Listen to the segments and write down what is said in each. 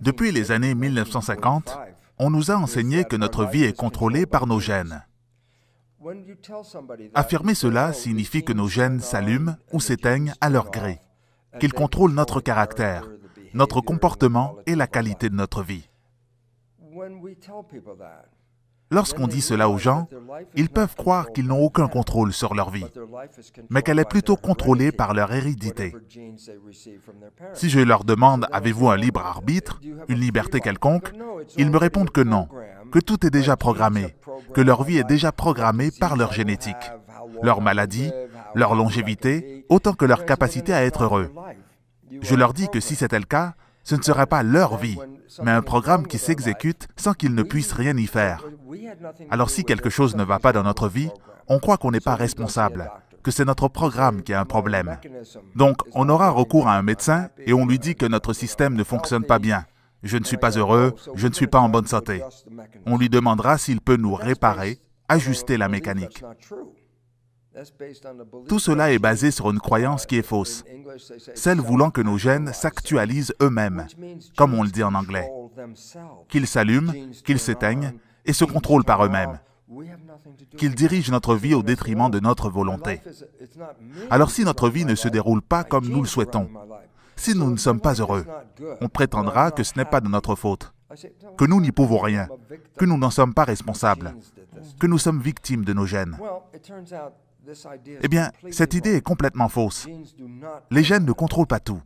Depuis les années 1950, on nous a enseigné que notre vie est contrôlée par nos gènes. Affirmer cela signifie que nos gènes s'allument ou s'éteignent à leur gré, qu'ils contrôlent notre caractère, notre comportement et la qualité de notre vie. Lorsqu'on dit cela aux gens, ils peuvent croire qu'ils n'ont aucun contrôle sur leur vie, mais qu'elle est plutôt contrôlée par leur hérédité. Si je leur demande Avez-vous un libre arbitre, une liberté quelconque ils me répondent que non, que tout est déjà programmé, que leur vie est déjà programmée par leur génétique, leur maladie, leur longévité, autant que leur capacité à être heureux. Je leur dis que si c'était le cas, ce ne sera pas leur vie, mais un programme qui s'exécute sans qu'ils ne puissent rien y faire. Alors si quelque chose ne va pas dans notre vie, on croit qu'on n'est pas responsable, que c'est notre programme qui a un problème. Donc, on aura recours à un médecin et on lui dit que notre système ne fonctionne pas bien. Je ne suis pas heureux, je ne suis pas en bonne santé. On lui demandera s'il peut nous réparer, ajuster la mécanique. Tout cela est basé sur une croyance qui est fausse, celle voulant que nos gènes s'actualisent eux-mêmes, comme on le dit en anglais, qu'ils s'allument, qu'ils s'éteignent et se contrôlent par eux-mêmes, qu'ils dirigent notre vie au détriment de notre volonté. Alors si notre vie ne se déroule pas comme nous le souhaitons, si nous ne sommes pas heureux, on prétendra que ce n'est pas de notre faute, que nous n'y pouvons rien, que nous n'en sommes pas responsables, que nous sommes victimes de nos gènes. Eh bien, cette idée est complètement fausse. Les gènes ne contrôlent pas tout.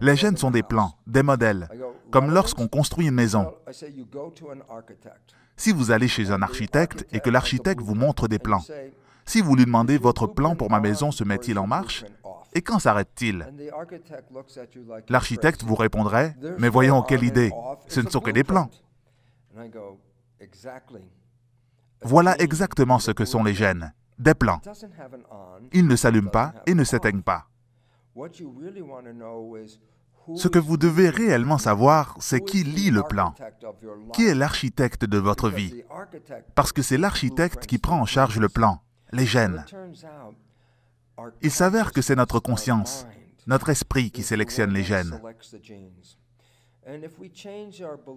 Les gènes sont des plans, des modèles, comme lorsqu'on construit une maison. Si vous allez chez un architecte et que l'architecte vous montre des plans, si vous lui demandez votre plan pour ma maison se met-il en marche et quand s'arrête-t-il L'architecte vous répondrait, mais voyons quelle idée, ce ne sont que des plans. Voilà exactement ce que sont les gènes, des plans. Ils ne s'allument pas et ne s'éteignent pas. Ce que vous devez réellement savoir, c'est qui lit le plan, qui est l'architecte de votre vie, parce que c'est l'architecte qui prend en charge le plan, les gènes. Il s'avère que c'est notre conscience, notre esprit qui sélectionne les gènes.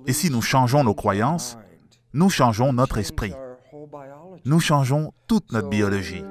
Et si nous changeons nos croyances, nous changeons notre esprit nous changeons toute notre biologie.